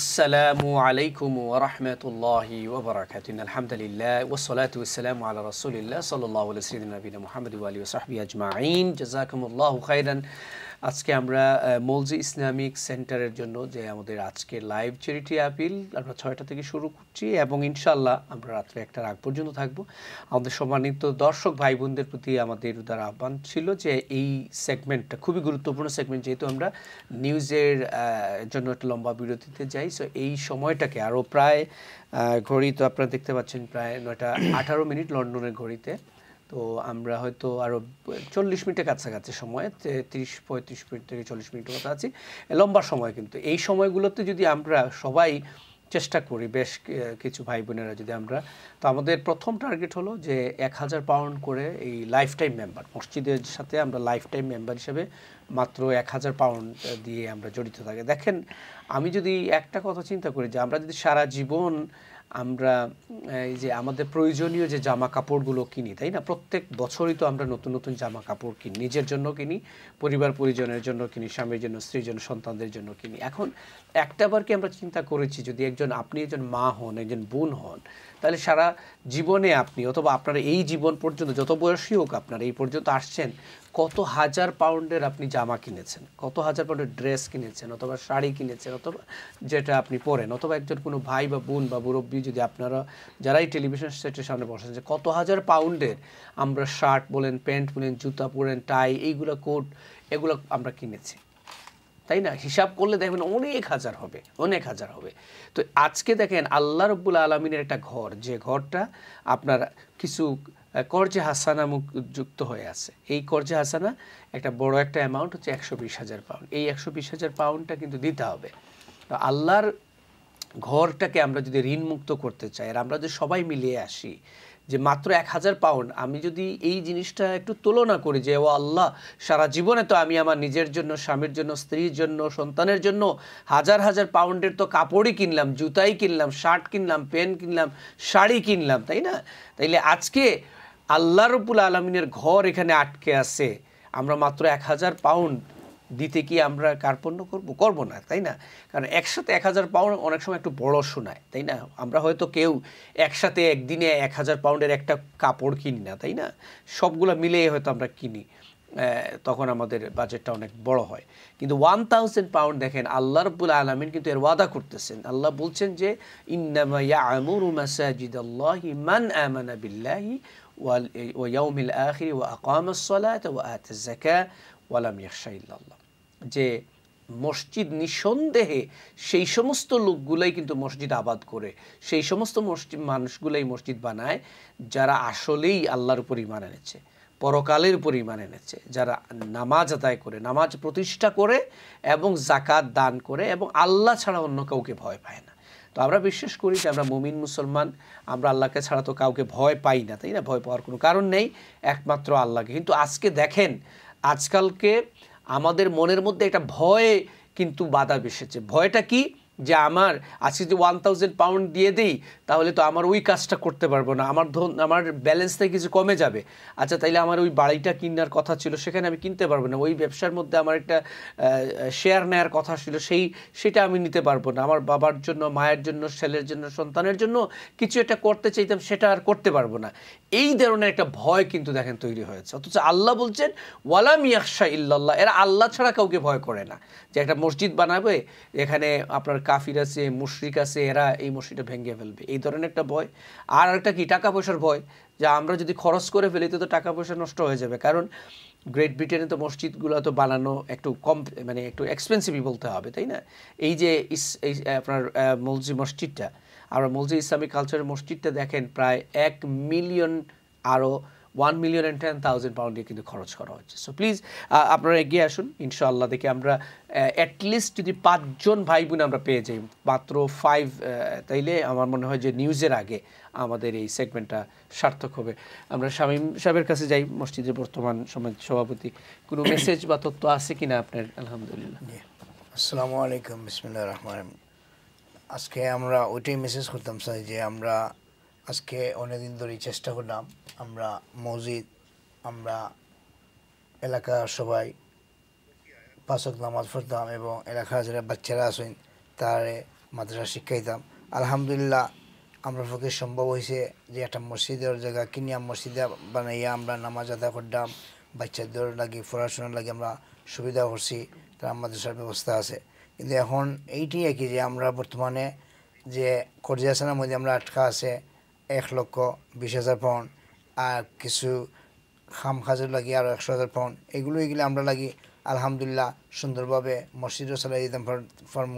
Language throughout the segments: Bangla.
السلام عليكم ورحمة الله وبركاته إن الحمد لله والصلاة والسلام على رسول الله صلى الله عليه وسلم نبينا محمد وآله وصحبه أجمعين جزاكم الله خيرا আজকে আমরা মলজি ইসলামিক সেন্টারের জন্য যে আমাদের আজকে লাইভ চ্যারিটি আপিল আমরা ছয়টা থেকে শুরু করছি এবং ইনশাল্লাহ আমরা রাত্রে একটা আগ পর্যন্ত থাকব আমাদের সম্মানিত দর্শক ভাই বোনদের প্রতি আমাদের উদার আহ্বান ছিল যে এই সেগমেন্টটা খুবই গুরুত্বপূর্ণ সেগমেন্ট যেহেতু আমরা নিউজের জন্য একটা লম্বা বিরতিতে যাই সো এই সময়টাকে আরও প্রায় ঘড়ি তো আপনারা দেখতে পাচ্ছেন প্রায় নয়টা আঠারো মিনিট লন্ডনের ঘড়িতে তো আমরা হয়তো আরও চল্লিশ মিনিটের কাছাকাছি সময়ে তিরিশ পঁয়ত্রিশ মিনিট থেকে চল্লিশ মিনিটের কথা আছি লম্বা সময় কিন্তু এই সময়গুলোতে যদি আমরা সবাই চেষ্টা করি বেশ কিছু ভাই বোনেরা যদি আমরা তো আমাদের প্রথম টার্গেট হলো যে এক হাজার পাউন্ড করে এই লাইফ টাইম মেম্বার মসজিদের সাথে আমরা লাইফ টাইম মেম্বার হিসেবে মাত্র এক হাজার পাউন্ড দিয়ে আমরা জড়িত থাকি দেখেন আমি যদি একটা কথা চিন্তা করি যে আমরা যদি সারা জীবন আমরা এই যে আমাদের প্রয়োজনীয় যে জামা কাপড়গুলো কিনি তাই না প্রত্যেক বছরই তো আমরা নতুন নতুন জামা কাপড় কিনি নিজের জন্য কিনি পরিবার পরিজনের জন্য কিনি স্বামীর জন্য স্ত্রীর জন্য সন্তানদের জন্য কিনি এখন একটা বার কি আমরা চিন্তা করেছি যদি একজন আপনি একজন মা হন একজন বোন হন তাহলে সারা জীবনে আপনি অথবা আপনার এই জীবন পর্যন্ত যত বয়সী হোক আপনার এই পর্যন্ত আসছেন কত হাজার পাউন্ডের আপনি জামা কিনেছেন কত হাজার পাউন্ডের ড্রেস কিনেছেন অথবা শাড়ি কিনেছেন অথবা যেটা আপনি পরেন অথবা একজন কোনো ভাই বা বোন বা মুরব্বী যদি আপনারা যারাই টেলিভিশন সেটের সামনে বসেন যে কত হাজার পাউন্ডের আমরা শার্ট বলেন প্যান্ট বলেন জুতা পরেন টাই এইগুলো কোট এগুলো আমরা কিনেছি তাই না হিসাব করলে দেখবেন অনেক হাজার হবে অনেক হাজার হবে তো আজকে দেখেন আল্লাহ রব্বুল আলমিনের একটা ঘর যে ঘরটা আপনার কিছু করজে হাসানা মুখ যুক্ত হয়ে আছে এই করজে হাসানা একটা বড় একটা অ্যামাউন্ট হচ্ছে একশো বিশ হাজার পাউন্ড এই একশো বিশ হাজার পাউন্ডটা কিন্তু দিতে হবে তো আল্লাহর ঘরটাকে আমরা যদি ঋণমুক্ত করতে চাই আর আমরা যদি সবাই মিলিয়ে আসি যে মাত্র এক হাজার পাউন্ড আমি যদি এই জিনিসটা একটু তুলনা করি যে ও আল্লাহ সারা জীবনে তো আমি আমার নিজের জন্য স্বামীর জন্য স্ত্রীর জন্য সন্তানের জন্য হাজার হাজার পাউন্ডের তো কাপড়ই কিনলাম জুতাই কিনলাম শার্ট কিনলাম প্যান্ট কিনলাম শাড়ি কিনলাম তাই না তাইলে আজকে আল্লাহ রবুল আলমিনের ঘর এখানে আটকে আছে আমরা মাত্র এক হাজার পাউন্ড দিতে কি আমরা কার্পণ্য করব করব না তাই না কারণ একসাথে এক হাজার পাউন্ড অনেক সময় একটু বড় শোনায় তাই না আমরা হয়তো কেউ একসাথে একদিনে এক হাজার পাউন্ডের একটা কাপড় কিনি না তাই না সবগুলো মিলেই হয়তো আমরা কিনি তখন আমাদের বাজেটটা অনেক বড় হয় কিন্তু ওয়ান থাউজেন্ড পাউন্ড দেখেন আল্লাহ রব্বুল আলমিন কিন্তু এর ওয়াদা করতেছেন আল্লাহ বলছেন যে ইন্নামা উমা মাসাজিদ আল্লাহি মান আমানা বিল্লাহি ওয়াউমিল আখির ও আকামসলাত ও আত জাকা ওয়ালাম ইয়াকশাইল্লাহ যে মসজিদ নিঃসন্দেহে সেই সমস্ত লোকগুলোই কিন্তু মসজিদ আবাদ করে সেই সমস্ত মসজিদ মানুষগুলাই মসজিদ বানায় যারা আসলেই আল্লাহর উপর ইমান এনেছে পরকালের পরিমাণ এনেছে যারা নামাজ আদায় করে নামাজ প্রতিষ্ঠা করে এবং জাকাত দান করে এবং আল্লাহ ছাড়া অন্য কাউকে ভয় পায় না তো আমরা বিশ্বাস করি যে আমরা মুমিন মুসলমান আমরা আল্লাহকে ছাড়া তো কাউকে ভয় পাই না তাই না ভয় পাওয়ার কোনো কারণ নেই একমাত্র আল্লাহকে কিন্তু আজকে দেখেন আজকালকে আমাদের মনের মধ্যে একটা ভয়ে কিন্তু বাধা বেসেছে ভয়টা কি যে আমার আজকে যদি ওয়ান থাউজেন্ড পাউন্ড দিয়ে দিই তাহলে তো আমার ওই কাজটা করতে পারবো না আমার ধন আমার ব্যালেন্সটা কিছু কমে যাবে আচ্ছা তাইলে আমার ওই বাড়িটা কিনার কথা ছিল সেখানে আমি কিনতে পারবো না ওই ব্যবসার মধ্যে আমার একটা শেয়ার নেয়ার কথা ছিল সেই সেটা আমি নিতে পারবো না আমার বাবার জন্য মায়ের জন্য ছেলের জন্য সন্তানের জন্য কিছু একটা করতে চাইতাম সেটা আর করতে পারবো না এই ধরনের একটা ভয় কিন্তু দেখেন তৈরি হয়েছে অথচ আল্লাহ বলছেন ওয়ালাম ইয়াকশা ইল্লাল্লাহ এরা আল্লাহ ছাড়া কাউকে ভয় করে না যে একটা মসজিদ বানাবে এখানে আপনার কাফির আছে মুশ্রিক আছে এরা এই মসজিদটা ভেঙে ফেলবে এই ধরনের একটা ভয় আর একটা কি টাকা পয়সার ভয় যে আমরা যদি খরচ করে ফেলি তো টাকা পয়সা নষ্ট হয়ে যাবে কারণ গ্রেট ব্রিটেনে তো মসজিদগুলো তো বানানো একটু কম মানে একটু এক্সপেন্সিভই বলতে হবে তাই না এই যে এই আপনার মলজি মসজিদটা আর মলজি ইসলামিক কালচারের মসজিদটা দেখেন প্রায় এক মিলিয়ন আরও one million and ten thousand pound কিন্তু খরচ করা হচ্ছে সো প্লিজ আপনারা এগিয়ে আসুন ইনশাআল্লাহ দেখে আমরা অ্যাটলিস্ট যদি পাঁচজন ভাই বোন আমরা পেয়ে যাই মাত্র ফাইভ তাইলে আমার মনে হয় যে নিউজের আগে আমাদের এই সেগমেন্টটা সার্থক হবে আমরা শামীম সাহেবের কাছে যাই মসজিদের বর্তমান সমাজ সভাপতি কোনো মেসেজ বা তথ্য আছে কিনা আপনার আলহামদুলিল্লাহ আসসালামু আলাইকুম বিসমুল্লাহ রহমান আজকে আমরা ওইটাই মেসেজ করতাম স্যার যে আমরা আজকে অনেকদিন ধরেই চেষ্টা করলাম আমরা মসজিদ আমরা এলাকার সবাই পাঁচক নামাজ পড়তাম এবং এলাকার যারা বাচ্চারা আছেন তারে মাদ্রাসা শিক্ষা দিতাম আলহামদুলিল্লাহ আমরা পক্ষে সম্ভব হয়েছে যে একটা মসজিদের জায়গা কিনিয়া মসজিদে বানাইয়া আমরা নামাজ আদা করতাম বাচ্চাদের লাগে পড়াশোনার লাগে আমরা সুবিধা করছি তারা মাদ্রাসার ব্যবস্থা আছে কিন্তু এখন এইটি একই যে আমরা বর্তমানে যে কর্জিয়াসানের মধ্যে আমরা আটকা আছে এক লক্ষ বিশ হাজার পাউন্ড আর কিছু খাম খাজের লাগি আরও একশো হাজার পাউন্ড এগুলো এগুলো আমরা লাগি আলহামদুলিল্লাহ সুন্দরভাবে মসজিদও চালাই দিতাম ফর্ম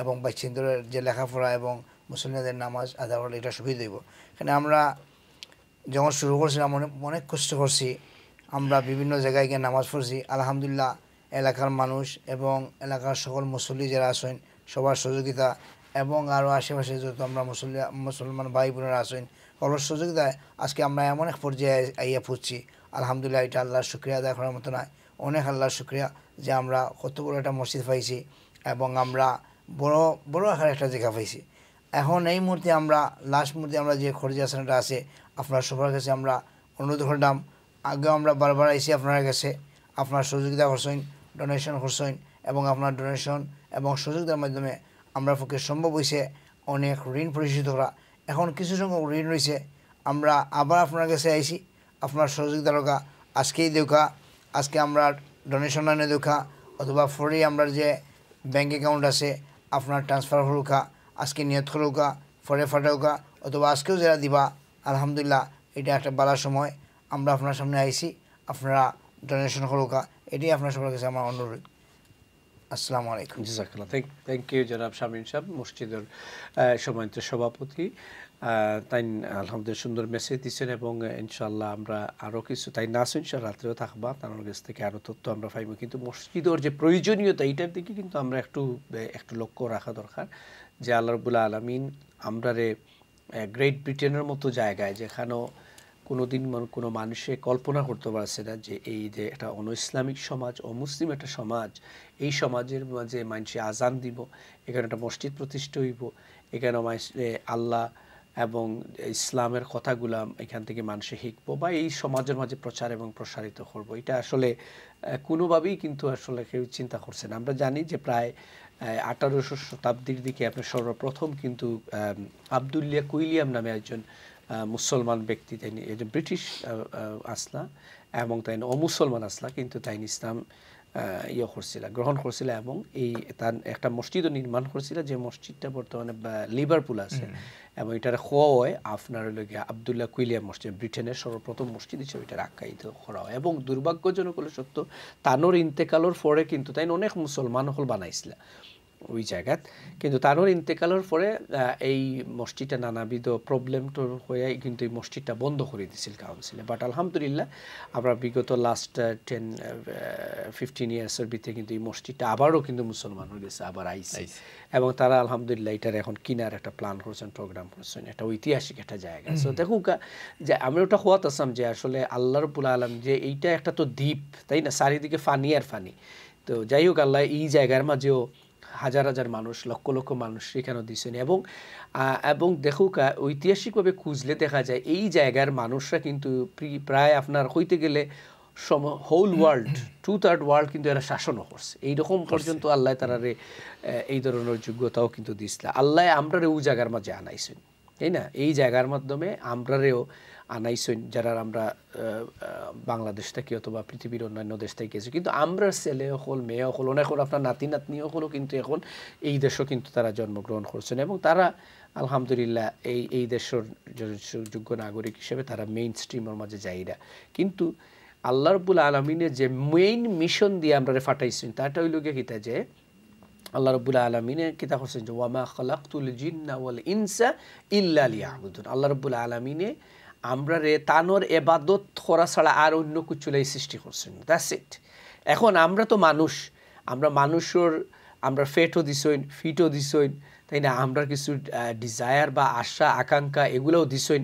এবং বাচ্চিন্দরের যে লেখাপড়া এবং মুসলিমদের নামাজ আদা করলে এটা সুবিধা দিব এখানে আমরা যখন শুরু করছিলাম অনেক অনেক কষ্ট করছি আমরা বিভিন্ন জায়গায় গিয়ে নামাজ পড়ছি আলহামদুলিল্লাহ এলাকার মানুষ এবং এলাকার সকল মুসল্লি যারা আছেন সবার সহযোগিতা এবং আরও আশেপাশে যত আমরা মুসলিয়া মুসলমান ভাই বোনেরা আছেন অলস সহযোগিতায় আজকে আমরা এমন এক পর্যায়ে আইয়া ফুটছি আলহামদুলিল্লাহ এটা আল্লাহর শুক্রিয়া আদায় করার মতো নয় অনেক আল্লাহর শুক্রিয়া যে আমরা কত বড় একটা মসজিদ পাইছি এবং আমরা বড় বড় আকার একটা জায়গা পাইছি এখন এই মুহূর্তে আমরা লাস্ট মুহূর্তে আমরা যে খরচা আসনটা আছে আপনার সবার কাছে আমরা অনুরোধ করলাম আগে আমরা বারবার আইসি আপনার কাছে আপনার সহযোগিতা করছেন ডোনেশন করছেন এবং আপনার ডোনেশন এবং সহযোগিতার মাধ্যমে আমরা পক্ষে সম্ভব হয়েছে অনেক ঋণ পরিশোধ করা এখন কিছু সংখ্যক ঋণ রয়েছে আমরা আবার আপনার কাছে আইছি আপনার সহযোগিতা রকা আজকেই দেখা আজকে আমরা ডোনেশন আনে দেখা অথবা ফোরে আমরা যে ব্যাঙ্ক অ্যাকাউন্ট আছে আপনার ট্রান্সফার হরুকা আজকে নিয়ত করুকা ফরে ফাটাউকা অথবা আজকেও যারা দিবা আলহামদুলিল্লাহ এটা একটা বলার সময় আমরা আপনার সামনে আইছি আপনারা ডোনেশন করুকা এটাই আপনার সবার কাছে আমার অনুরোধ আসসালামু আলাইকুম জাজাকাল্লাহ থ্যাংক থ্যাংক ইউ জনাব শামীম সাহেব মসজিদের সময়ন্ত সভাপতি তাই আলহামদুলিল্লাহ সুন্দর মেসেজ দিচ্ছেন এবং ইনশাল্লাহ আমরা আরও কিছু তাই নাচ ইনশাল রাত্রেও থাকবা তার কাছ থেকে আরও তথ্য আমরা পাইব কিন্তু মসজিদের যে প্রয়োজনীয়তা এইটার দিকে কিন্তু আমরা একটু একটু লক্ষ্য রাখা দরকার যে আল্লাহ রবুল্লা আলমিন আমরারে গ্রেট ব্রিটেনের মতো জায়গায় যেখানেও কোনো দিন কোনো মানুষে কল্পনা করতে পারছে না যে এই যে একটা ইসলামিক সমাজ অমুসলিম একটা সমাজ এই সমাজের মাঝে মানুষে আজান দিব এখানে একটা মসজিদ প্রতিষ্ঠা হইব এখানে আল্লাহ এবং ইসলামের কথাগুলা এখান থেকে মানুষে শিখবো বা এই সমাজের মাঝে প্রচার এবং প্রসারিত করবো এটা আসলে কোনোভাবেই কিন্তু আসলে কেউ চিন্তা করছে না আমরা জানি যে প্রায় আঠারোশো শতাব্দীর দিকে আপনার সর্বপ্রথম কিন্তু আবদুল্লিয়া কুইলিয়াম নামে একজন মুসলমান ব্যক্তি তাইনি একজন ব্রিটিশ আসলা এবং তাইন অমুসলমান আসলা কিন্তু তাইন ইসলাম ইয়ে করছিল গ্রহণ করছিল এবং এই তার একটা মসজিদও নির্মাণ করছিল যে মসজিদটা বর্তমানে লিভারপুল আছে এবং এটার হয় আপনার লগে আবদুল্লাহ কুইলিয়া মসজিদ ব্রিটেনের সর্বপ্রথম মসজিদ হিসেবে এটা আখ্যায়িত করা হয় এবং দুর্ভাগ্যজনক হলে সত্য তানোর ইন্তেকালোর পরে কিন্তু তাই অনেক মুসলমান হল বানাইছিল ওই জায়গাত কিন্তু তারও ইন্তেকালের পরে এই মসজিদটা নানাবিধ তো হয়ে কিন্তু এই মসজিদটা বন্ধ করে দিছিল কাউন্সিলে বাট আলহামদুলিল্লাহ আমরা বিগত লাস্ট টেন ফিফটিন ইয়ার্সের ভিতরে কিন্তু এই মসজিদটা আবারও কিন্তু মুসলমান হয়ে গেছে আবার আইসি এবং তারা আলহামদুলিল্লাহ এটার এখন কিনার একটা প্ল্যান করছেন প্রোগ্রাম করছেন একটা ঐতিহাসিক একটা জায়গা সো দেখুক যে আমি ওটা হওয়াত আসাম যে আসলে আল্লাহর রবুল আলম যে এইটা একটা তো দ্বীপ তাই না চারিদিকে ফানি আর ফানি তো যাই হোক আল্লাহ এই জায়গার মাঝেও হাজার হাজার মানুষ লক্ষ লক্ষ মানুষ সেখানে দিচ্ছেন এবং এবং দেখুক ঐতিহাসিকভাবে খুঁজলে দেখা যায় এই জায়গার মানুষরা কিন্তু প্রায় আপনার হইতে গেলে some whole world to third world কিন্তু এরা শাসনও করছে এইরকম পর্যন্ত আল্লাহ তারারে এই ধরনের যোগ্যতাও কিন্তু দিছিল আল্লাহ আমরারে ও জায়গার মাঝে আনাইছেন তাই না এই জায়গার মাধ্যমে আমরারেও আনাইছেন যারা আমরা বাংলাদেশ থেকে অথবা পৃথিবীর অন্যান্য দেশ থেকে গেছি কিন্তু আমরা ছেলে হল মেয়ে হল অনেক হল আপনার নাতি নাতনি কিন্তু এখন এই দেশও কিন্তু তারা জন্মগ্রহণ করছেন এবং তারা আলহামদুলিল্লাহ এই এই দেশের যোগ্য নাগরিক হিসেবে তারা মেইন স্ট্রিমের মাঝে যাইরা কিন্তু আল্লাহ রবুল আলমিনের যে মেইন মিশন দিয়ে আমরা ফাটাইছি তাটা ওই গিয়ে কিতা যে আল্লাহ রবুল আলমিনে কিতা করছেন যে ওয়ামা খালাকুল জিন্না ওয়াল ইনসা ইল্লা আলিয়া আবুদুন আল্লাহ রবুল আলমিনে আমরা রে তানোর এবাদত খোরা ছাড়া আর অন্য কিছুলাই সৃষ্টি করছেন দ্যাটস ইট এখন আমরা তো মানুষ আমরা মানুষের আমরা ফেটও দিছইন ফিটও দিছইন তাই না আমরা কিছু ডিজায়ার বা আশা আকাঙ্ক্ষা এগুলোও দিছইন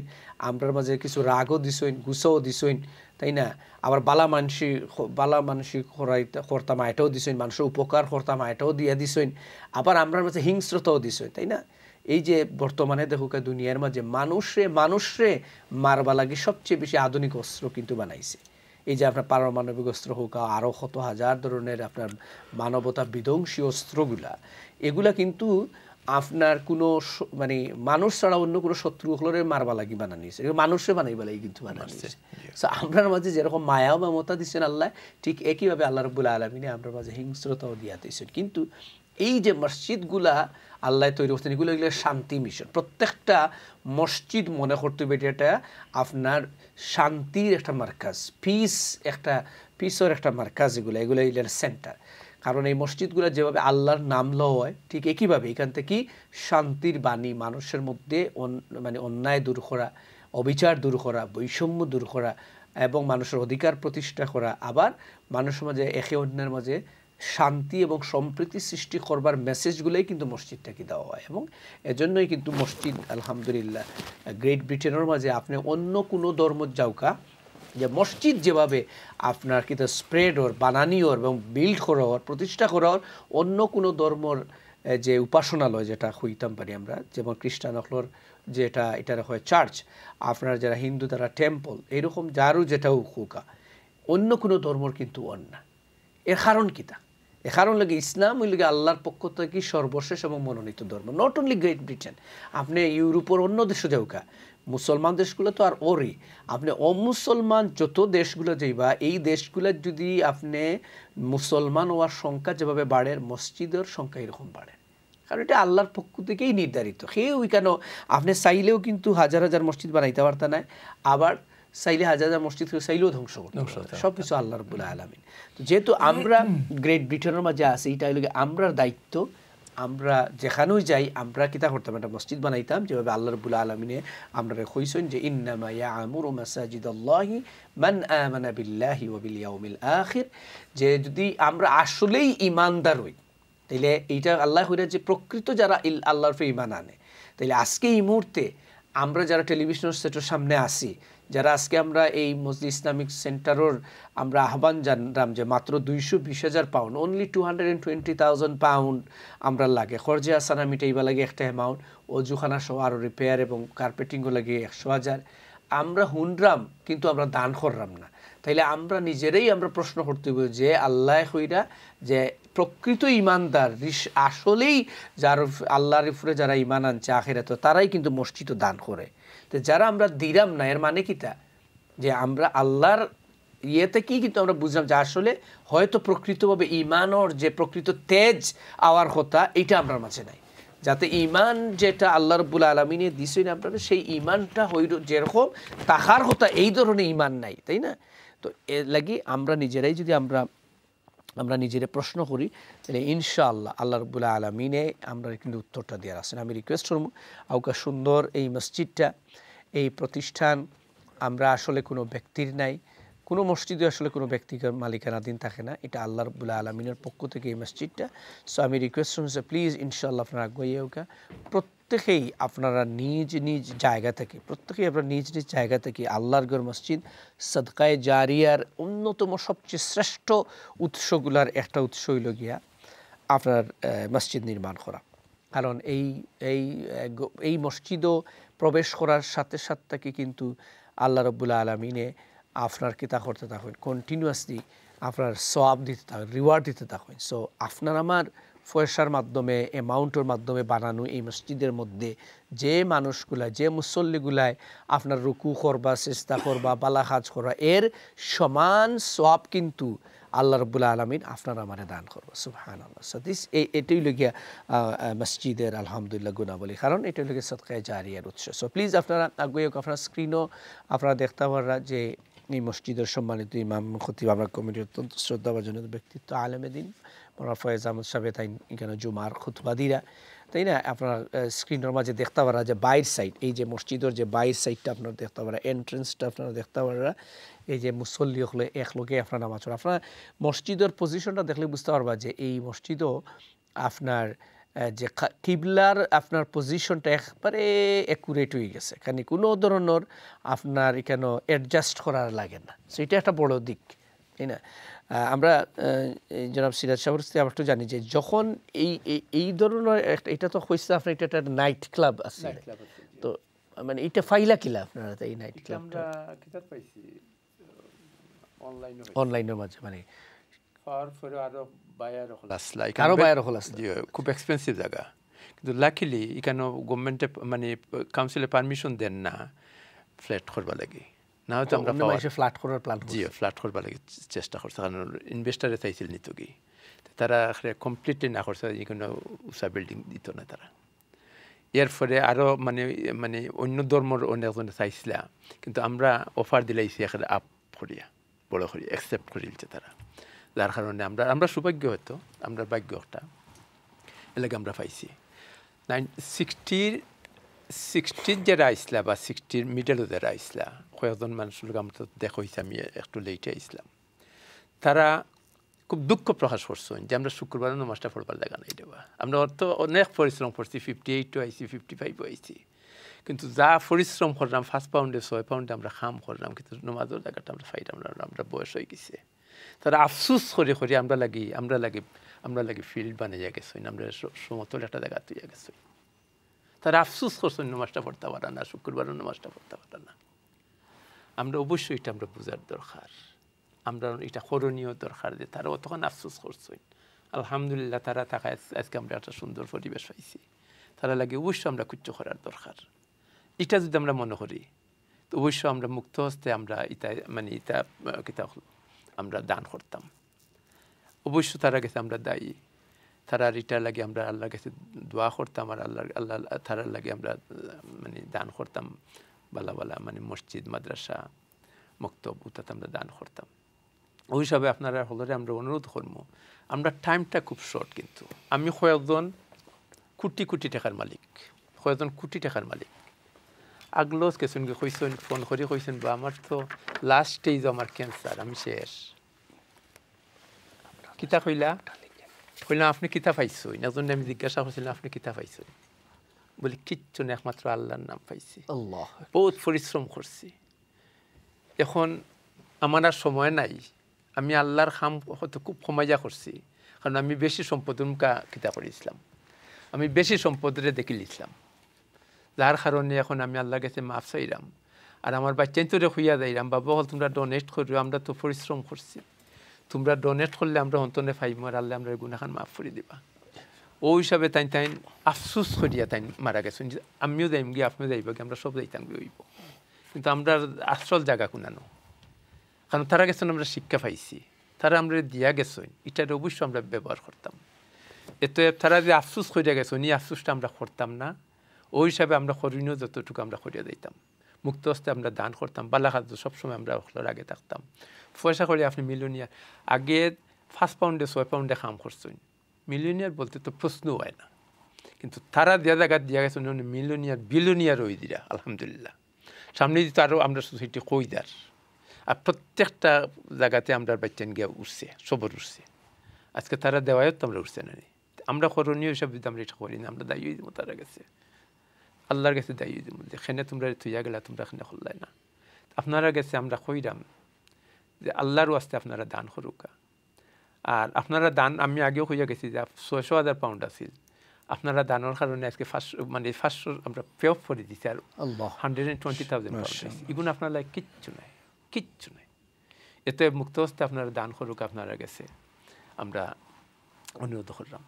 আমরার মাঝে কিছু রাগও দিছইন গুসাও দিছইন তাই না আবার বালা মানসি বালা মানসি কর্তামা এটাও দিছইন মানুষের উপকার কর্তামা এটাও দিয়ে দিছইন আবার আমরার মাঝে হিংস্রতাও দিছইন তাই না এই যে বর্তমানে দেখো দুনিয়ার মাঝে মানুষরে মানুষরে মারবা লাগে সবচেয়ে বেশি আধুনিক অস্ত্র কিন্তু বানাইছে এই যে আপনার পারমাণবিক অস্ত্র হোক আরও কত হাজার ধরনের আপনার মানবতা বিধ্বংসী অস্ত্রগুলা এগুলা কিন্তু আপনার কোনো মানে মানুষ ছাড়া অন্য কোনো শত্রু হলে মারবা লাগি বানানিয়েছে মানুষে বানাইবা লাগি কিন্তু বানানিয়েছে সো আপনার মাঝে যেরকম মায়া বা মমতা দিচ্ছেন আল্লাহ ঠিক একইভাবে আল্লাহ রবুল্লা আলমিনে আপনার মাঝে হিংস্রতাও দিয়া দিয়েছেন কিন্তু এই যে মসজিদগুলা আল্লাহ তৈরি করছেন এগুলো এগুলো শান্তি মিশন প্রত্যেকটা মসজিদ মনে করতে হবে এটা আপনার শান্তির একটা মার্কাজ পিস একটা পিসের একটা মার্কাজ এগুলো এগুলো এগুলোর সেন্টার কারণ এই মসজিদগুলো যেভাবে আল্লাহর নাম লওয়া হয় ঠিক একইভাবে এখান থেকে শান্তির বাণী মানুষের মধ্যে মানে অন্যায় দূর করা অবিচার দূর করা বৈষম্য দূর করা এবং মানুষের অধিকার প্রতিষ্ঠা করা আবার মানুষের মাঝে একে অন্যের মাঝে শান্তি এবং সম্প্রীতি সৃষ্টি করবার মেসেজগুলোই কিন্তু মসজিদটাকে দেওয়া হয় এবং এজন্যই কিন্তু মসজিদ আলহামদুলিল্লাহ গ্রেট ব্রিটেনের মাঝে আপনি অন্য কোনো ধর্ম যাওকা যে মসজিদ যেভাবে আপনার কিন্তু স্প্রেড ওর বানানি ওর এবং বিল্ড করা ওর প্রতিষ্ঠা করা ওর অন্য কোনো ধর্মর যে উপাসনালয় যেটা হইতাম পারি আমরা যেমন খ্রিস্টান অকলোর যেটা এটার হয় চার্চ আপনার যারা হিন্দু তারা টেম্পল এরকম যারও যেটাও হুকা অন্য কোনো ধর্মর কিন্তু অন্য এর কারণ কী তা এখন কারণ লাগে ইসলাম ওই লাগে আল্লাহর পক্ষ থেকে সর্বশেষ এবং মনোনীত ধর্ম নট অনলি গ্রেট ব্রিটেন আপনি ইউরোপের অন্য দেশে কা মুসলমান দেশগুলো তো আর ওরই আপনি অমুসলমান যত দেশগুলো যাইবা এই দেশগুলোর যদি আপনি মুসলমান হওয়ার সংখ্যা যেভাবে বাড়ে মসজিদের সংখ্যা এরকম বাড়ে কারণ এটা আল্লাহর পক্ষ থেকেই নির্ধারিত সেই কেন আপনি চাইলেও কিন্তু হাজার হাজার মসজিদ বানাইতে পারতেন আবার সাইলে হাজাজা মসজিদ সাইলেও ধ্বংস করতে সব কিছু আল্লাহ রবুল্লাহ আলমিন যেহেতু আমরা গ্রেট ব্রিটেনের মাঝে আছি এটা হলো আমরার দায়িত্ব আমরা যেখানেও যাই আমরা কিতা করতাম একটা মসজিদ বানাইতাম যেভাবে আল্লাহ রবুল্লা আলমিনে আমরা কইছেন যে ইন্নামা ইয়া আমুর মাসাজিদ আল্লাহি মান আমানা বিল্লাহি ওবিল ইয়াউমিল আখির যে যদি আমরা আসলেই ইমানদার হই তাইলে এইটা আল্লাহ হইরা যে প্রকৃত যারা আল্লাহর ফে ইমান আনে তাইলে আজকে এই মুহূর্তে আমরা যারা টেলিভিশন সেটের সামনে আসি যারা আজকে আমরা এই মসজিদ ইসলামিক সেন্টারের আমরা আহ্বান জানলাম যে মাত্র দুইশো বিশ হাজার pound only two hundred pound আমরা লাগে খরচে আসানা মিটাইবা লাগে একটা অ্যামাউন্ট অজুখানা সহ আরও রিপেয়ার এবং কার্পেটিংও লাগে একশো হাজার আমরা হুনরাম কিন্তু আমরা দান করলাম না তাইলে আমরা নিজেরাই আমরা প্রশ্ন করতে হইব যে আল্লাহ হইরা যে প্রকৃত ইমানদার আসলেই যার আল্লাহর উপরে যারা ইমান আনছে তো তারাই কিন্তু মসজিদ দান করে তো যারা আমরা দিরাম না এর মানে কি তা যে আমরা আল্লাহর ইয়েতে কি কিন্তু আমরা বুঝলাম যে আসলে হয়তো প্রকৃতভাবে ইমানর যে প্রকৃত তেজ আওয়ার কথা এটা আমরা মাঝে নাই যাতে ইমান যেটা আল্লাহ রবুল আলমিনে দিছেন আপনারা সেই ইমানটা হইল যেরকম তাহার কথা এই ধরনের ইমান নাই তাই না তো এর লাগি আমরা নিজেরাই যদি আমরা আমরা নিজেরা প্রশ্ন করি তাহলে ইনশাআল্লাহ আল্লাহ রবুল্লা আলমিনে আমরা কিন্তু উত্তরটা দেওয়ার আছেন আমি রিকোয়েস্ট করবো আউকা সুন্দর এই মসজিদটা এই প্রতিষ্ঠান আমরা আসলে কোনো ব্যক্তির নাই কোনো মসজিদে আসলে কোনো ব্যক্তিগত মালিকানাধীন থাকে না এটা আল্লাহ রবুল্লাহ আলমিনের পক্ষ থেকে এই মসজিদটা সো আমি রিকোয়েস্ট করছি প্লিজ ইনশাল্লাহ আপনারা আগুয়ে হোক প্রত্যেকেই আপনারা নিজ নিজ জায়গা থেকে প্রত্যেকেই আপনারা নিজ নিজ জায়গা থেকে আল্লাহর গড় মসজিদ সদকায় জারিয়ার অন্যতম সবচেয়ে শ্রেষ্ঠ উৎসগুলার একটা উৎস হইল গিয়া আপনার মসজিদ নির্মাণ করা কারণ এই এই এই মসজিদও প্রবেশ করার সাথে সাথে কিন্তু আল্লাহ রব্বুল্লা আলমিনে আপনার কিতা করতে থাকুন কন্টিনিউয়াসলি আপনার সব দিতে থাকুন রিওয়ার্ড দিতে থাকুন সো আপনার আমার পয়সার মাধ্যমে অ্যামাউন্টের মাধ্যমে বানানো এই মসজিদের মধ্যে যে মানুষগুলা যে মুসল্লিগুলায় আপনার রুকু করবা চেষ্টা করবা বালাহাজ করবা এর সমান সব কিন্তু আল্লাহ রবুল্লা আলমিন আপনার আমারে দান করবো সুহান আল্লাহ সদিস এই এটাই লগিয়া মসজিদের আলহামদুলিল্লাহ গুণাবলী কারণ এটাই লগিয়া সৎকায় জারিয়ার উৎস সো প্লিজ আপনারা আগুয়ে আপনার স্ক্রিনও আপনারা দেখতে পাররা যে এই মসজিদের সম্মানিত ইমাম খতিব আমরা কমিটি অত্যন্ত জনিত ব্যক্তিত্ব দিন মোরা ফয়েজ আহমদ সাহেব তাই এখানে জুমার খুতবাদিরা তাই না আপনার স্ক্রিনের মাঝে দেখতে পারা যে বাইর সাইড এই যে মসজিদের যে বাইর সাইডটা আপনারা দেখতে পারা এন্ট্রেন্সটা আপনারা দেখতে পারা এই যে মুসল্লি হলে এক লোকে আপনার নামাজ পড়ে আপনার মসজিদের পজিশনটা দেখলে বুঝতে পারবা যে এই মসজিদও আপনার যে কিবলার আপনার পজিশনটা একবারে অ্যাকুরেট হয়ে গেছে কেন কোনো ধরনের আপনার কেন অ্যাডজাস্ট করার লাগে না সো এটা একটা বড় দিক তাই না আমরা জনাব সিরাজ সাহর আমরা একটু জানি যে যখন এই এই ধরনের এটা তো হয়েছে আপনার এটা একটা নাইট ক্লাব আছে তো মানে এটা ফাইলা কিলা আপনারা এই নাইট ক্লাবটা অনলাইনের মাধ্যমে হওয়ার পরে আরো বায়ার খোলাস লাইক আরো বায়ার খোলাস খুব এক্সপেন্সিভ জায়গা কিন্তু লাকিলি এখানে গভর্নমেন্টে মানে কাউন্সিলে পারমিশন দেন না ফ্ল্যাট করবা লাগে না হয়তো আমরা ফ্ল্যাট করার প্ল্যান জি ফ্ল্যাট করবা লাগে চেষ্টা করছে কারণ ইনভেস্টারে চাইছিল নিত কি তারা কমপ্লিটলি না করছে কোনো উষা বিল্ডিং দিত না তারা এর ফলে আরও মানে মানে অন্য ধর্মর অনেকজনে চাইছিলা কিন্তু আমরা অফার দিলাইছি এখানে আপ করিয়া বড় করি অ্যাকসেপ্ট করে নিচ্ছে তারা যার কারণে আমরা আমরা সৌভাগ্য হতো আমরা ভাগ্য একটা এলাকা আমরা পাইছি নাইন সিক্সটির সিক্সটির যারা আইসলা বা সিক্সটির মিডলও যারা আইসলা কয়েকজন মানুষ লোক আমরা তো দেখা আমি একটু লেটে আইসলাম তারা খুব দুঃখ প্রকাশ করছেন যে আমরা শুক্রবার নমাজটা পড়বার দেখা নাই দেওয়া আমরা অত অনেক পরিশ্রম করছি ফিফটি এইটও আইসি ফিফটি ফাইভও আইসি কিন্তু যা পরিশ্রম করলাম ফার্স্ট পাউন্ডে ছয় পাউন্ডে আমরা খাম করলাম কিন্তু নমাজের জায়গাটা আমরা ফাইট আমরা আমরা বয়স হয়ে গেছে তারা আফসুস করে করে আমরা লাগি আমরা লাগি আমরা লাগি ফিল্ড বানিয়ে গেছি আমরা সমতল একটা জায়গা তুইয়া গেছি তারা আফসুস করছেন নমাজটা পড়তে পারে না শুক্রবার নমাজটা পড়তে পারে না আমরা অবশ্যই এটা আমরা বোঝার দরকার আমরা এটা করণীয় দরকার যে তারা অতক্ষণ আফসুস করছেন আলহামদুলিল্লাহ তারা থাকায় আজকে আমরা একটা সুন্দর পরিবেশ পাইছি তারা লাগে অবশ্যই আমরা কুচ্ছ করার দরকার এটা যদি আমরা মনে করি তো অবশ্যই আমরা মুক্ত হস্তে আমরা ইতা মানে ইতা কিতা আমরা দান করতাম অবশ্য তারা গেছে আমরা দায়ী তারা রিটার লাগে আমরা আল্লাহর কাছে দোয়া করতাম আর আল্লাহ আল্লাহ তারার লাগে আমরা মানে দান করতাম বালা বালা মানে মসজিদ মাদ্রাসা মুক্ত উত্তাতে আমরা দান করতাম ওই হিসাবে আপনারা হলরে আমরা অনুরোধ করবো আমরা টাইমটা খুব শর্ট কিন্তু আমি কয়েকজন কোটি কোটি টাকার মালিক কয়েকজন কোটি টাকার মালিক কে কেসুনকে কইছেন ফোন করে কইছেন বা আমার তো লাস্ট স্টেজ আমার ক্যান্সার আমি শেষ কিতা কইলা কইলাম আপনি কিতা পাইছই না জন্য আমি জিজ্ঞাসা করছিলাম আপনি কিতা পাইছই বলি কিচ্ছু না একমাত্র আল্লাহর নাম পাইছি আল্লাহ বহুত পরিশ্রম করছি এখন আমার আর সময় নাই আমি আল্লাহর খাম হয়তো খুব সমাজা করছি কারণ আমি বেশি সম্পদ কিতা করেছিলাম আমি বেশি সম্পদরে দেখিলিছিলাম যার কারণে এখন আমি আল্লাহ গেছে মাফ চাইলাম আর আমার বাচ্চাই তো হইয়া যাইলাম বাবু হল তোমরা ডোনেট করো আমরা তো পরিশ্রম করছি তোমরা ডোনেট করলে আমরা অন্তনে ফাইম আর আল্লাহ আমরা গুণাখান মাফ করে দিবা ও হিসাবে তাই তাই আফসুস করিয়া তাই মারা গেছেন আমিও যাইম গিয়ে আপনিও যাইব গিয়ে আমরা সব যাইতাম গিয়ে হইব কিন্তু আমরা আসল জায়গা কোনো কারণ তারা গেছেন আমরা শিক্ষা পাইছি তারা আমরা দিয়া গেছেন এটার অবশ্যই আমরা ব্যবহার করতাম এত তারা যে আফসুস করিয়া গেছেন এই আফসুসটা আমরা করতাম না ওই হিসাবে আমরা করণীয় যতটুকু আমরা করিয়া দিতাম মুক্ত হস্তে আমরা দান করতাম বালাঘাত সবসময় আমরা ওখানে আগে থাকতাম পয়সা করে আপনি মিলিয়নিয়ার আগে পাঁচ পাউন্ডে ছয় পাউন্ডে কাম করছেন মিলিয়নিয়ার বলতে তো প্রশ্ন হয় না কিন্তু তারা দেয়া জায়গা দেওয়া গেছে মিলিয়নিয়ার বিলিয়নিয়ার ওই দিরা আলহামদুলিল্লাহ সামনে যদি আরও আমরা সোসাইটি কইদার আর প্রত্যেকটা জায়গাতে আমরা বাচ্চান গিয়ে উঠছে সবর উঠছে আজকে তারা দেওয়ায়ও তো আমরা উঠছে না আমরা করণীয় হিসাবে যদি আমরা এটা করি না আমরা দায়ী মতো তারা গেছে আল্লাহর কাছে দায়ী দিব যেখানে তোমরা থুইয়া গেলা তোমরা খেনে হল্লাই না আপনারা গেছে আমরা কইরাম যে আল্লাহর আস্তে আপনারা দান করুকা আর আপনারা দান আমি আগেও কইয়া গেছি যে ছয়শো হাজার পাউন্ড আছিল আপনারা দানের কারণে আজকে ফার্স্ট মানে ফার্স্ট আমরা পে অফ করে দিছি আর হান্ড্রেড অ্যান্ড টোয়েন্টি থাউজেন্ড এগুলো আপনার কিচ্ছু নাই কিচ্ছু নাই এতে মুক্ত হস্তে আপনারা দান করুক আপনারা গেছে আমরা অনুরোধ করলাম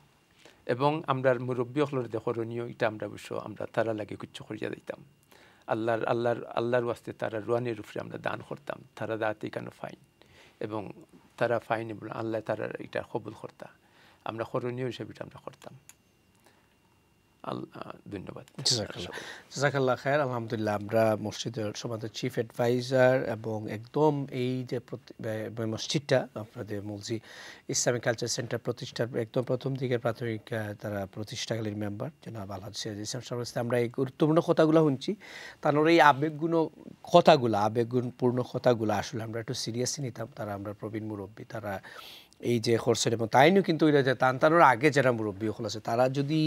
এবং আমরা মুরব্বী হলর দেখরণীয় এটা আমরা অবশ্য আমরা তারা লাগে কুচ্ছ করিয়া দিতাম আল্লাহর আল্লাহর আল্লাহর ওয়াস্তে তারা রোয়ানের উপরে আমরা দান করতাম তারা দাঁতে কেন ফাইন এবং তারা ফাইন আল্লাহ তারা এটা কবুল করতা আমরা করণীয় হিসেবে এটা আমরা করতাম ধন্যবাদ জাজাকাল্লাহ খায়ের আলহামদুলিল্লাহ আমরা মসজিদের সমাজের চিফ অ্যাডভাইজার এবং একদম এই যে মসজিদটা আপনাদের মসজিদ ইসলামিক কালচার সেন্টার প্রতিষ্ঠার একদম প্রথম দিকের প্রাথমিক তারা প্রতিষ্ঠাকালীন মেম্বার জনাব আলহাদ সিরাজ ইসলাম সরকার আমরা এই গুরুত্বপূর্ণ কথাগুলো শুনছি তার এই আবেগগুণ কথাগুলো আবেগগুণপূর্ণ কথাগুলো আসলে আমরা একটু সিরিয়াসই নিতাম তারা আমরা প্রবীণ মুরব্বী তারা এই যে হোরসেন এবং তাইনও কিন্তু ওইটা যে তানতানোর আগে যারা মুরব্বী হল আছে তারা যদি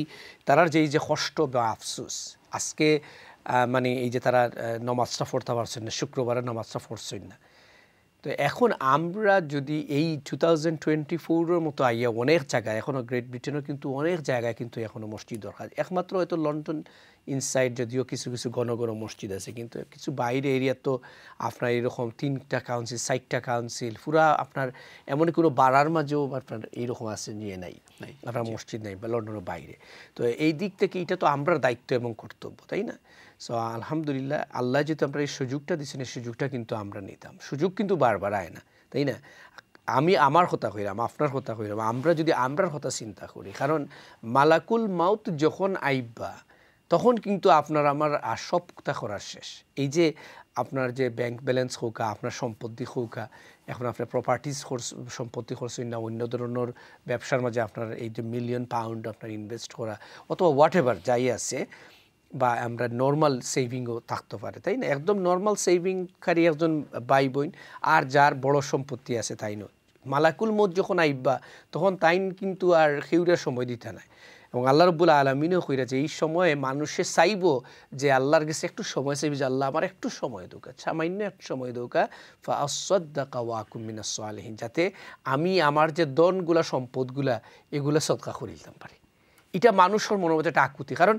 তারার যে এই যে কষ্ট বা আফসুস আজকে মানে এই যে তারা নমাজটা পড়তে পারছেন না শুক্রবারে নমাজটা পড়ছেন না তো এখন আমরা যদি এই টু থাউজেন্ড টোয়েন্টি ফোরের মতো আইয়া অনেক জায়গায় এখনও গ্রেট ব্রিটেনও কিন্তু অনেক জায়গায় কিন্তু এখনও মসজিদ দরকার একমাত্র হয়তো লন্ডন ইনসাইড যদিও কিছু কিছু ঘন ঘন মসজিদ আছে কিন্তু কিছু বাইরে এরিয়া তো আপনার এরকম তিনটা কাউন্সিল চারটা কাউন্সিল পুরা আপনার এমন কোনো বাড়ার মাঝেও আপনার এইরকম আছে নিয়ে নাই আপনার মসজিদ নাই বা লন্ডনের বাইরে তো এই দিক থেকে এটা তো আমরা দায়িত্ব এবং কর্তব্য তাই না সো আলহামদুলিল্লাহ আল্লাহ যেহেতু আমরা এই সুযোগটা দিচ্ছেন এই সুযোগটা কিন্তু আমরা নিতাম সুযোগ কিন্তু বারবার আয় না তাই না আমি আমার কথা হইলাম আপনার কথা হইলাম আমরা যদি আমরার কথা চিন্তা করি কারণ মালাকুল মাউত যখন আইব্বা তখন কিন্তু আপনার আমার আর সব করার শেষ এই যে আপনার যে ব্যাংক ব্যালেন্স হোক আপনার সম্পত্তি হোক এখন আপনার প্রপার্টিজ খরচ সম্পত্তি খরচ না অন্য ধরনের ব্যবসার মাঝে আপনার এই যে মিলিয়ন পাউন্ড আপনার ইনভেস্ট করা অথবা হোয়াট এভার যাই আছে বা আমরা নর্মাল সেভিংও থাকতে পারে তাই না একদম নর্মাল সেভিংকারী একজন ভাই বোন আর যার বড় সম্পত্তি আছে তাই নয় মালাকুল মত যখন আইব্বা তখন তাইন কিন্তু আর খেউরা সময় দিতে নাই এবং আল্লাহ রব্বুল আলমিনও কইরা যে এই সময়ে মানুষে চাইব যে আল্লাহর কাছে একটু সময় চাইবে যে আল্লাহ আমার একটু সময় দৌকা সামান্য একটু সময় দৌকা ফা আসদ্দাকা ওয়াকুমিনাস আলহীন যাতে আমি আমার যে দনগুলা সম্পদগুলা এগুলো সদকা দিতাম পারি এটা মানুষের মনের মধ্যে একটা আকুতি কারণ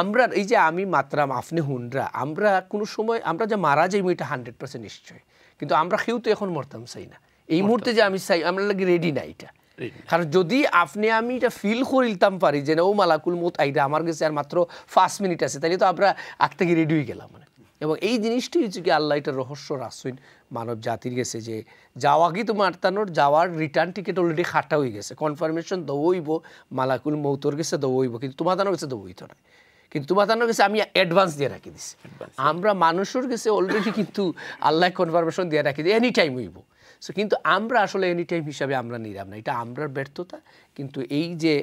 আমরা এই যে আমি মাত্রাম আপনি হুনরা আমরা কোনো সময় আমরা যে মারা যাইব এটা হান্ড্রেড পার্সেন্ট নিশ্চয় কিন্তু আমরা কেউ তো এখন মরতাম চাই না এই মুহূর্তে যে আমি চাই আমরা লাগে রেডি না এটা কারণ যদি আপনি আমি এটা ফিল করিলতাম পারি যে ও মালাকুল মত আইডা আমার কাছে আর মাত্র ফার্স্ট মিনিট আছে তাহলে তো আমরা আগ থেকে রেডি হয়ে গেলাম মানে এবং এই জিনিসটি হচ্ছে কি আল্লাহ এটা রহস্য রাসুইন মানব জাতির গেছে যে যাওয়া কি তোমার আটানোর যাওয়ার রিটার্ন টিকিট অলরেডি খাটা হয়ে গেছে কনফার্মেশন দৌইব মালাকুল মৌতর গেছে দৌইব কিন্তু তোমার তানোর গেছে দৌইত না কিন্তু তোমার তানোর কাছে আমি অ্যাডভান্স দিয়ে রাখি দিছি আমরা মানুষের কাছে অলরেডি কিন্তু আল্লাহ কনফার্মেশন দিয়ে রাখি দিই এনি টাইম হইব সো কিন্তু আমরা আসলে এনি টাইম হিসাবে আমরা নিলাম না এটা আমরার ব্যর্থতা কিন্তু এই যে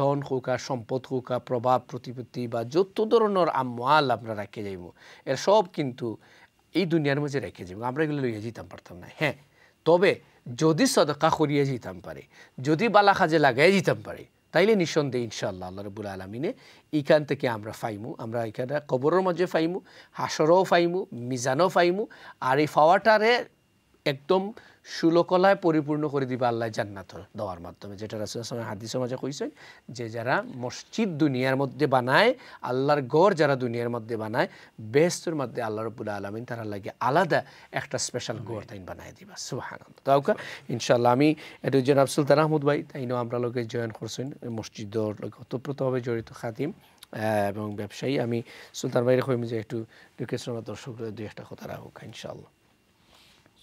ধন হোক আর সম্পদ হোক আর প্রভাব প্রতিপত্তি বা যত ধরনের আমাল আমরা রেখে যাইব এর সব কিন্তু এই দুনিয়ার মধ্যে রেখে যাইব আমরা এগুলো লইয়া যেতাম পারতাম না হ্যাঁ তবে যদি সদকা করিয়ে যেতাম পারে যদি বালা খাজে লাগাই যেতাম পারে তাইলে নিঃসন্দেহে ইনশাল্লাহ আল্লাহ রবুল আলমিনে এখান থেকে আমরা ফাইমু আমরা এখানে কবরের মাঝে ফাইমু হাসরও ফাইমু মিজানও ফাইমু আর এই ফাওয়াটারে একদম সুলকলায় পরিপূর্ণ করে দিবে আল্লাহ জান্নাত দেওয়ার মাধ্যমে যেটা রাসুলাম হাদিস মাঝে কইছেন যে যারা মসজিদ দুনিয়ার মধ্যে বানায় আল্লাহর গড় যারা দুনিয়ার মধ্যে বানায় বেহস্তর মধ্যে আল্লাহ রবুল্লা আলমিন তারা লাগে আলাদা একটা স্পেশাল গড় তাই বানায় দিবা সুহান তাওকা ইনশাল্লাহ আমি এটা জনাব সুলতান আহমদ ভাই তাইনও আমরা লোকে জয়েন করছেন মসজিদ লোক অতপ্রতভাবে জড়িত খাতিম এবং ব্যবসায়ী আমি সুলতান ভাইয়ের কইম যে একটু দুঃখের দর্শকরা দুই একটা কথা রাখুক ইনশাআল্লাহ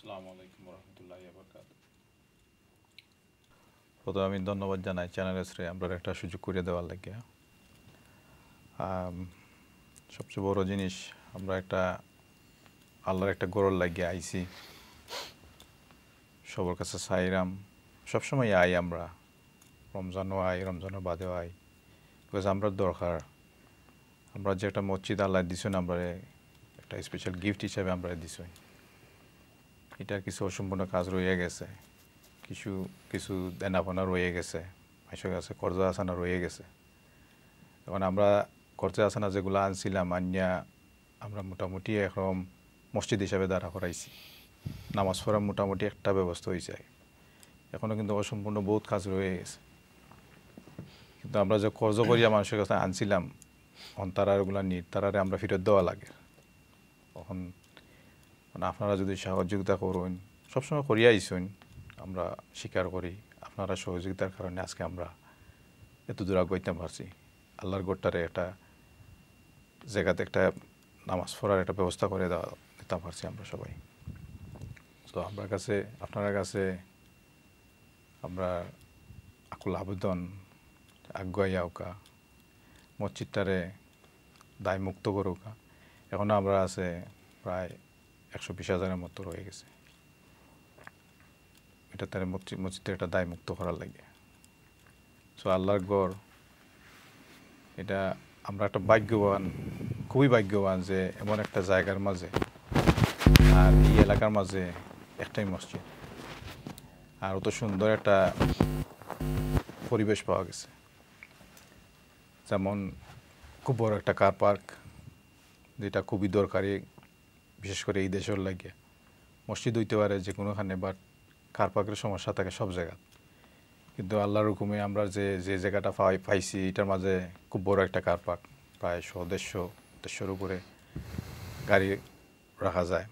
প্রথমে আমি ধন্যবাদ জানাই চ্যানেল এসরে আমরা একটা সুযোগ করে দেওয়ার লাগে সবচেয়ে বড় জিনিস আমরা একটা আল্লাহর একটা গরল লাগে আইছি সবার কাছে সাইরাম সবসময় আই আমরা রমজানও আই রমজানও বাদেও আই বিকজ আমরা দরকার আমরা যে একটা মসজিদ আল্লাহ দিছেন আমরা একটা স্পেশাল গিফট হিসাবে আমরা দিছি এটার কিছু অসম্পূর্ণ কাজ রয়ে গেছে কিছু কিছু দেনাপনা রয়ে গেছে মাইসের কাছে কর্জা আসানা রয়ে গেছে এখন আমরা কর্জা আসানা যেগুলো আনছিলাম আনিয়া আমরা মোটামুটি এখন মসজিদ হিসাবে দাঁড়া করাইছি নামাজ পড়া মোটামুটি একটা ব্যবস্থা হয়ে যায় এখনও কিন্তু অসম্পূর্ণ বহুত কাজ রয়ে গেছে কিন্তু আমরা যে কর্জ করিয়া মানুষের কাছে আনছিলাম তখন ওগুলো নিয়ে তারারে আমরা ফেরত দেওয়া লাগে তখন মানে আপনারা যদি সহযোগিতা করুন সবসময় করিয়া আইসুন আমরা স্বীকার করি আপনারা সহযোগিতার কারণে আজকে আমরা এত দূর আগাইতে পারছি আল্লাহর গোট্টারে একটা জায়গাতে একটা নামাজ পড়ার একটা ব্যবস্থা করে দেওয়া নিতে পারছি আমরা সবাই তো আমার কাছে আপনার কাছে আমরা আকুল আবেদন আগুয়াইয়াওকা মসজিদটারে দায় মুক্ত করুকা এখনও আমরা আছে প্রায় একশো বিশ হাজারের মতো রয়ে গেছে এটা তার মসজিদের একটা দায় মুক্ত করার লাগে সো আল্লাহর গড় এটা আমরা একটা ভাগ্যবান খুবই ভাগ্যবান যে এমন একটা জায়গার মাঝে আর এই এলাকার মাঝে একটাই মসজিদ আর অত সুন্দর একটা পরিবেশ পাওয়া গেছে যেমন খুব বড় একটা কার পার্ক যেটা খুবই দরকারি বিশেষ করে এই দেশের লাগিয়ে মসজিদ হইতে পারে যে কোনোখানে বাট কার কার্পাকের সমস্যা থাকে সব জায়গা কিন্তু আল্লাহর হুকুমে আমরা যে যে জায়গাটা পাই পাইছি এটার মাঝে খুব বড় একটা কার পাক প্রায় শো দেড়শো দেড়শোর উপরে গাড়ি রাখা যায়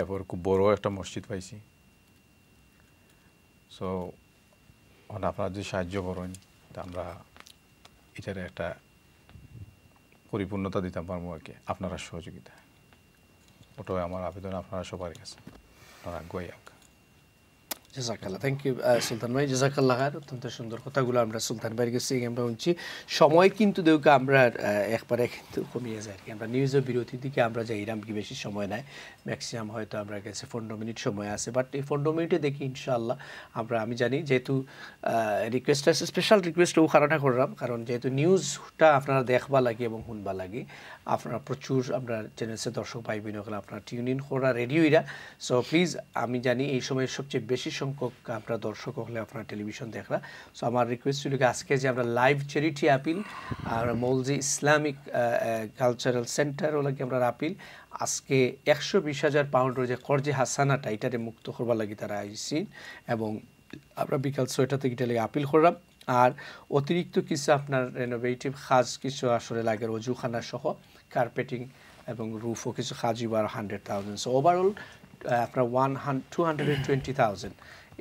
এরপর খুব বড় একটা মসজিদ পাইছি সো মানে আপনারা যদি সাহায্য করেন তা আমরা এটার একটা পরিপূর্ণতা দিতে পারবো আর কি আপনারা সহযোগিতা ওটাই আমার আবেদন আপনারা সবার কাছে আপনারা আগুয়াই জাজাকাল্লাহ থ্যাংক ইউ সুলতান ভাই জাজাকাল্লাহ আর অত্যন্ত সুন্দর কথাগুলো আমরা সুলতান ভাইয়ের কাছ থেকে আমরা শুনছি সময় কিন্তু দেখুক আমরা একবারে কিন্তু কমিয়ে যায় কি আমরা নিউজ ও বিরতির দিকে আমরা যাই যাইলাম কি বেশি সময় নেয় ম্যাক্সিমাম হয়তো আমরা কাছে পনেরো মিনিট সময় আছে বাট এই পনেরো মিনিটে দেখি ইনশাআল্লাহ আমরা আমি জানি যেহেতু রিকোয়েস্ট আছে স্পেশাল রিকোয়েস্ট ও কারণটা করলাম কারণ যেহেতু নিউজটা আপনারা দেখবা লাগে এবং শুনবা লাগে আপনারা প্রচুর আমরা চ্যানেলসে দর্শক পাইবেন ওখানে আপনারা টিউন ইন করা রেডিওইরা সো প্লিজ আমি জানি এই সময় সবচেয়ে বেশি সংখ্যক আপনার দর্শক হলে আপনার টেলিভিশন দেখরা সো আমার রিকোয়েস্ট ছিল আজকে যে আমরা লাইভ চ্যারিটি আপিল আর মৌলজি ইসলামিক কালচারাল সেন্টার ওলাকে আমরা আপিল আজকে একশো বিশ হাজার পাউন্ডের যে কর্জে হাসানাটা এটাতে মুক্ত করবার লাগে তারা আইসি এবং আমরা বিকাল ছয়টা থেকে এটা লাগে আপিল করলাম আর অতিরিক্ত কিছু আপনার রেনোভেটিভ খাজ কিছু আসলে লাগে অজুখানা সহ কার্পেটিং এবং রুফও কিছু খাজিবার হান্ড্রেড থাউজেন্ড সো ওভারঅল আপনার one two hundred twenty thousand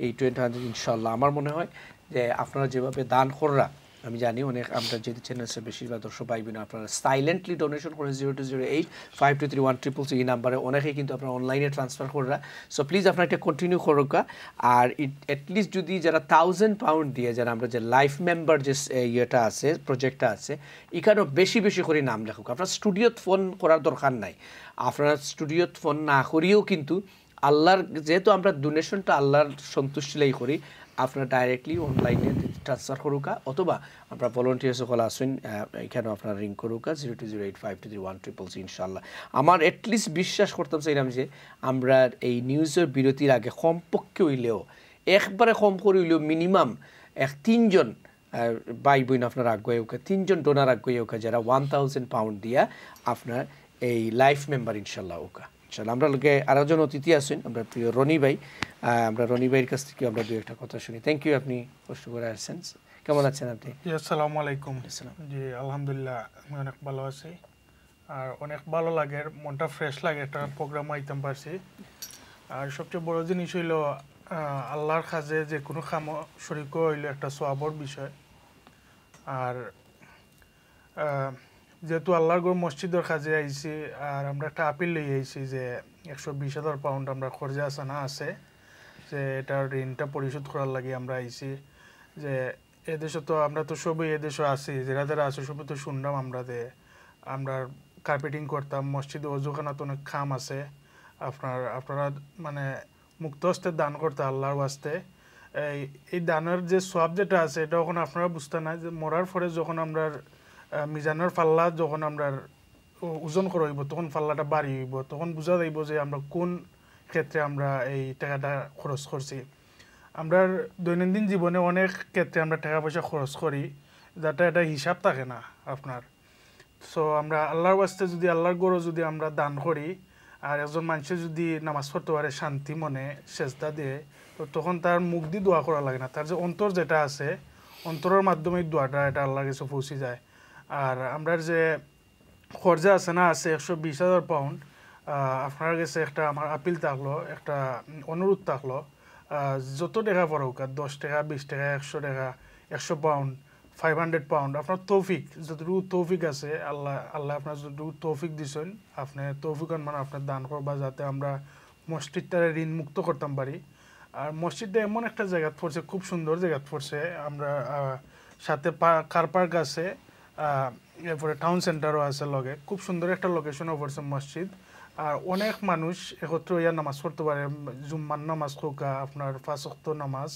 এই টোয়েন্টি হান্ড্রেড ইনশাল্লাহ আমার মনে হয় যে আপনারা যেভাবে দান করা আমি জানি অনেক আমরা যেতে আছে বেশিরভাগ দর্শক না আপনারা সাইলেন্টলি ডোনেশন করে zero two zero eight five two three one triple three নাম্বারে অনেকেই কিন্তু আপনারা অনলাইনে ট্রান্সফার করা সো প্লিজ আপনার এটা কন্টিনিউ করুক হ্যাঁ। আর ইট অ্যাটলিস্ট যদি যারা থাউজেন্ড পাউন্ড দিয়ে যারা আমরা যে লাইফ মেম্বার যে ইয়েটা আছে প্রজেক্টটা আছে এখানেও বেশি বেশি করে নাম লেখুক আপনার স্টুডিওত ফোন করার দরকার নাই আপনারা স্টুডিওত ফোন না করিও কিন্তু আল্লাহর যেহেতু আমরা ডোনেশনটা আল্লাহর সন্তুষ্টিলেই করি আপনার ডাইরেক্টলি অনলাইনে ট্রান্সফার করুকা অথবা আমরা ভলন্টিয়ার সকল আসুন এখানে আপনার রিং করুকা zero two zero eight five two three one triple C ইনশাল্লাহ আমার অ্যাটলিস্ট বিশ্বাস করতাম চাইলাম যে আমরা এই নিউজের বিরতির আগে কমপক্ষে হইলেও একবারে কম করে উইলেও মিনিমাম এক তিনজন বাই বোন আপনার আগ্রহী হোক তিনজন ডোনার আগ্রহী হোক যারা ওয়ান থাউজেন্ড পাউন্ড দিয়া আপনার এই লাইফ মেম্বার ইনশাল্লাহ ওকা ইনশাল্লাহ আমরা লোকে আরও অতিথি আছেন আমরা প্রিয় রনি ভাই আমরা রনি ভাইয়ের কাছ থেকে আমরা দু একটা কথা শুনি থ্যাংক ইউ আপনি কষ্ট করে আসছেন কেমন আছেন আপনি আসসালামু আলাইকুম জি আলহামদুলিল্লাহ আমি অনেক ভালো আছি আর অনেক ভালো লাগে মনটা ফ্রেশ লাগে একটা প্রোগ্রাম আইতাম পারছি আর সবচেয়ে বড় জিনিস হইল আল্লাহর কাজে যে কোনো খাম শরিক হইলো একটা সোয়াবর বিষয় আর যেহেতু আল্লাহর গড় মসজিদের কাজে আইছি আর আমরা একটা আপিল লই আইছি যে একশো বিশ হাজার পাউন্ড আমরা খরচা না আছে যে এটার ঋণটা পরিশোধ করার লাগে আমরা আইছি যে এদেশে তো আমরা তো সবই এদেশে আছি যারা যারা আছে সবই তো শুনলাম আমরা যে আমরা কার্পেটিং করতাম মসজিদে তো অনেক খাম আছে আপনার আপনারা মানে মুক্ত হস্তে দান করতে আল্লাহর ওয়াস্তে এই দানের যে সব যেটা আছে এটা ওখানে আপনারা বুঝতে না যে মরার পরে যখন আমরা মিজানের ফাল্লা যখন আমরা ওজন করাইব তখন ফাল্লাটা বাড়ি হইব তখন বোঝা যাইব যে আমরা কোন ক্ষেত্রে আমরা এই টাকাটা খরচ করছি আমরা দৈনন্দিন জীবনে অনেক ক্ষেত্রে আমরা টাকা পয়সা খরচ করি যাতে এটা হিসাব থাকে না আপনার সো আমরা আল্লাহর বাস্তে যদি আল্লাহর গরো যদি আমরা দান করি আর একজন মানুষের যদি নামাজ পড়তে পারে শান্তি মনে চেষ্টা দিয়ে তো তখন তার মুখ দিয়ে দোয়া করা লাগে না তার যে অন্তর যেটা আছে অন্তরের মাধ্যমে দোয়াটা এটা আল্লাহর কাছে পৌঁছে যায় আর আমরা যে খরচা আছে না আছে একশো বিশ হাজার পাউন্ড আপনার কাছে একটা আমার আপিল থাকলো একটা অনুরোধ থাকলো যত টাকা পড়ুক আর দশ টাকা বিশ টাকা একশো টাকা একশো পাউন্ড ফাইভ হান্ড্রেড পাউন্ড আপনার তৌফিক যতটুকু তৌফিক আছে আল্লাহ আল্লাহ আপনার যতটুকু তৌফিক দিছেন আপনি তৌফিক মানে আপনার দান করবা যাতে আমরা মসজিদটা ঋণ মুক্ত করতাম পারি আর মসজিদটা এমন একটা জায়গা পড়ছে খুব সুন্দর জায়গা পড়ছে আমরা সাথে কার পার্ক আছে এরপরে টাউন সেন্টারও আছে লগে খুব সুন্দর একটা লোকেশনও পড়ছে মসজিদ আর অনেক মানুষ একত্র ইয়া নামাজ পড়তে পারে জুম্মান নামাজ খোকা আপনার ফাঁসক্ত নামাজ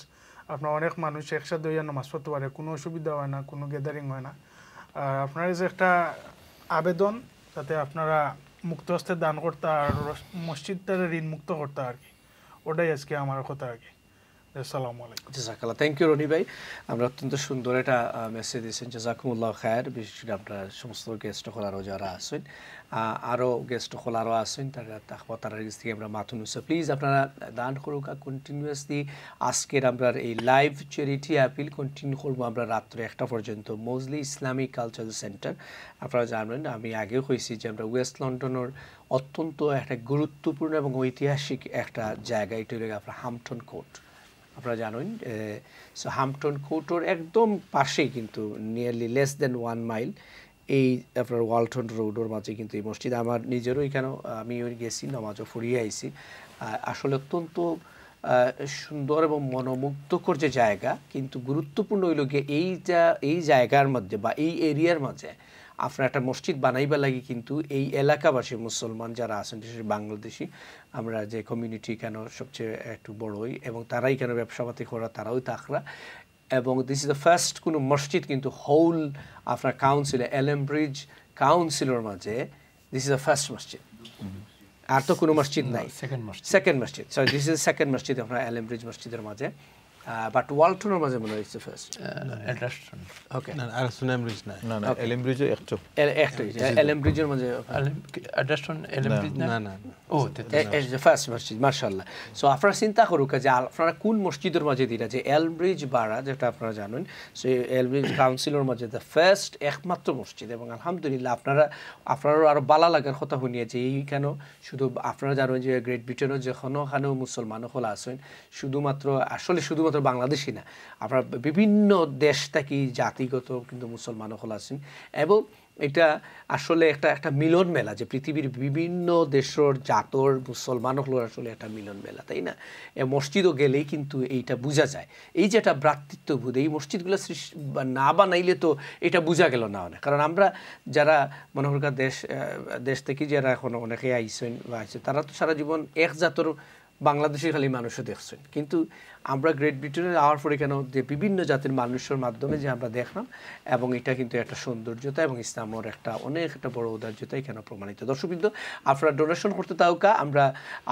আপনার অনেক মানুষ একসাথে ইয়া নামাজ পড়তে পারে কোনো অসুবিধা হয় না কোনো গ্যাদারিং হয় না আর আপনার যে একটা আবেদন যাতে আপনারা মুক্ত হস্তে দান করতে আর মসজিদটা ঋণ মুক্ত করতে আর কি ওটাই আজকে আমার কথা আর কি আসসালামু আলাইকুম জাজাকাল্লাহ থ্যাংক ইউ রনি ভাই আমরা অত্যন্ত সুন্দর একটা মেসেজ দিয়েছেন জাজাকুমুল্লাহ খায়ের বিশেষ করে আপনার সমস্ত গেস্ট হলারও যারা আছেন আরও গেস্ট আরও আছেন তারা থাকবো তারা থেকে আমরা মাথুন হচ্ছে প্লিজ আপনারা দান করুক কন্টিনিউয়াসলি আজকের আমরা এই লাইভ চ্যারিটি আপিল কন্টিনিউ করবো আমরা রাত্রে একটা পর্যন্ত মোজলি ইসলামিক কালচারাল সেন্টার আপনারা জানবেন আমি আগেও কইছি যে আমরা ওয়েস্ট লন্ডনের অত্যন্ত একটা গুরুত্বপূর্ণ এবং ঐতিহাসিক একটা জায়গা এটি হলো আপনার হামটন কোর্ট আপনারা জানেন সো হামটন কোর্টোর একদম পাশেই কিন্তু nearly less than one mile এই আপনার ওয়ালটন রোড ওর মাঝে কিন্তু এই মসজিদ আমার নিজেরও এখানেও আমি ওই গেছি নমাজও ফুরিয়ে আইছি আসলে অত্যন্ত সুন্দর এবং মনোমুগ্ধকর যে জায়গা কিন্তু গুরুত্বপূর্ণ হইল গিয়ে এই যা এই জায়গার মধ্যে বা এই এরিয়ার মাঝে আপনার একটা মসজিদ বানাইবার লাগি কিন্তু এই এলাকাবাসী মুসলমান যারা আছেন বিশেষ বাংলাদেশি আমরা যে কমিউনিটি কেন সবচেয়ে একটু বড়ই এবং তারাই কেন ব্যবসাপাতি করা তারাও তাকরা এবং দিস ইজ দ্য ফার্স্ট কোনো মসজিদ কিন্তু হোল আপনার কাউন্সিল এলএম ব্রিজ মাঝে দিস ইজ দ্য ফার্স্ট মসজিদ আর তো কোনো মসজিদ নাই সেকেন্ড মসজিদ সেকেন্ড মসজিদ সরি দিস ইজ সেকেন্ড মসজিদ আপনার এলেমব্রিজ ব্রিজ মসজিদের মাঝে Uh, but Walton was the first. Uh, no, Elderston. Okay. No, Arsenal No, no. Elm Bridge is two. Elm Bridge is one. Elderston, Elm Bridge. No, no. Oh, it's eh, eh, the first masjid, mashallah. So আপনারা ব্রিজ বাড়া যেটা আপনারা জানেন সো এল ব্রিজ কাউন্সিলের মাঝে দ্য ফার্স্ট একমাত্র মসজিদ এবং আলহামদুলিল্লাহ আপনারা আপনারও আরও বালা লাগার কথা শুনিয়ে যে এইখানেও শুধু আপনারা জানেন যে গ্রেট ব্রিটেনও যেখানেও খানেও মুসলমানও হল আসেন শুধুমাত্র আসলে শুধুমাত্র শুধুমাত্র বাংলাদেশই না আপনার বিভিন্ন দেশ থেকে জাতিগত কিন্তু মুসলমানও হল আছেন এবং এটা আসলে একটা একটা মিলন মেলা যে পৃথিবীর বিভিন্ন দেশের জাতর মুসলমান হলো আসলে একটা মিলন মেলা তাই না মসজিদও গেলেই কিন্তু এইটা বোঝা যায় এই যে একটা ভ্রাতৃত্ববোধ এই মসজিদগুলো না বানাইলে তো এটা বোঝা গেল না অনেক কারণ আমরা যারা মনে করি দেশ দেশ থেকে যারা এখন অনেকে আইসেন বা আইসেন তারা তো সারা জীবন এক জাতর বাংলাদেশের খালি মানুষও দেখছেন কিন্তু আমরা গ্রেট ব্রিটেনে যাওয়ার পরে কেন যে বিভিন্ন জাতির মানুষের মাধ্যমে যে আমরা দেখলাম এবং এটা কিন্তু একটা সৌন্দর্যতা এবং ইসলামর একটা অনেক একটা বড় উদার্যতা এখানে প্রমাণিত দর্শকবৃন্দ আপনারা ডোনেশন করতে তাওকা আমরা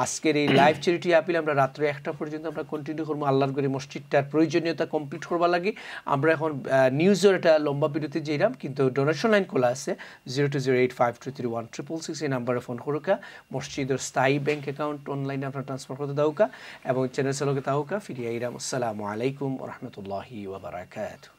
আজকের এই লাইভ চ্যারিটি আপিল আমরা রাত্রে একটা পর্যন্ত আমরা কন্টিনিউ করবো আল্লাহর করে মসজিদটার প্রয়োজনীয়তা কমপ্লিট করবার লাগে আমরা এখন নিউজের একটা লম্বা বিরতি যেরাম কিন্তু ডোনেশন লাইন খোলা আছে zero two zero eight five two three one triple six এই নাম্বারে ফোন করুকা মসজিদের স্থায়ী ব্যাংক অ্যাকাউন্ট অনলাইনে আপনার ট্রান্সফার করতে দাওকা এবং চ্যানেল চালকে তাওকা ফিরিয়ে وإياكم السلام عليكم ورحمة الله وبركاته